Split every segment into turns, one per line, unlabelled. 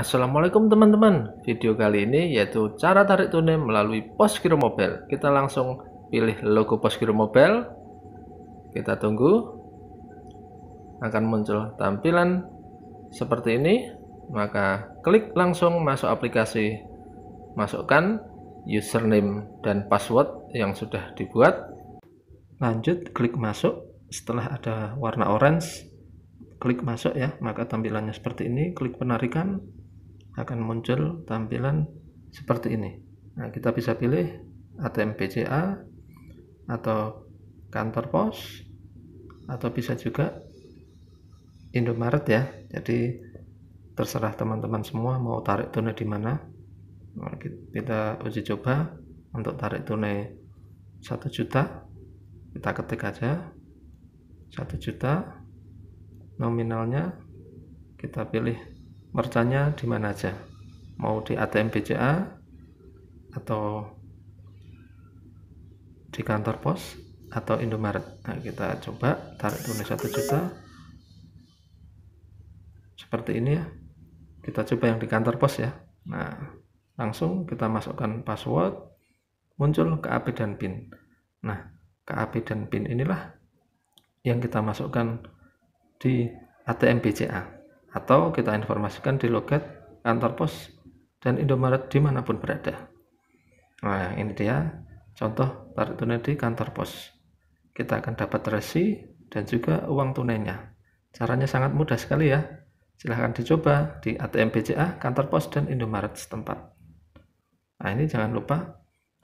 Assalamualaikum teman-teman video kali ini yaitu cara tarik tunai melalui kirim Mobile kita langsung pilih logo kirim Mobile kita tunggu akan muncul tampilan seperti ini maka klik langsung masuk aplikasi masukkan username dan password yang sudah dibuat lanjut klik masuk setelah ada warna orange klik masuk ya maka tampilannya seperti ini klik penarikan akan muncul tampilan seperti ini. Nah, kita bisa pilih ATM BCA atau kantor pos atau bisa juga Indomaret ya. Jadi terserah teman-teman semua mau tarik tunai di mana. Nah, kita uji coba untuk tarik tunai 1 juta. Kita ketik aja 1 juta nominalnya kita pilih mercanya di mana aja mau di ATM BCA atau di kantor pos atau Indomaret nah, kita coba tarik tunai satu juta seperti ini ya kita coba yang di kantor pos ya nah langsung kita masukkan password muncul ke AP dan PIN nah ke AP dan PIN inilah yang kita masukkan di ATM BCA atau kita informasikan di loket kantor pos dan Indomaret dimanapun berada. Nah, ini dia contoh tarik tunai di kantor pos. Kita akan dapat resi dan juga uang tunainya. Caranya sangat mudah sekali ya. Silahkan dicoba di ATM BCA, kantor pos, dan Indomaret setempat. Nah, ini jangan lupa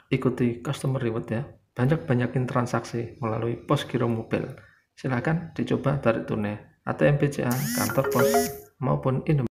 ikuti customer reward ya. Banyak-banyakin transaksi melalui pos giro mobil. Silahkan dicoba tarik tunai atau MPCA kantor pos maupun Indomaret.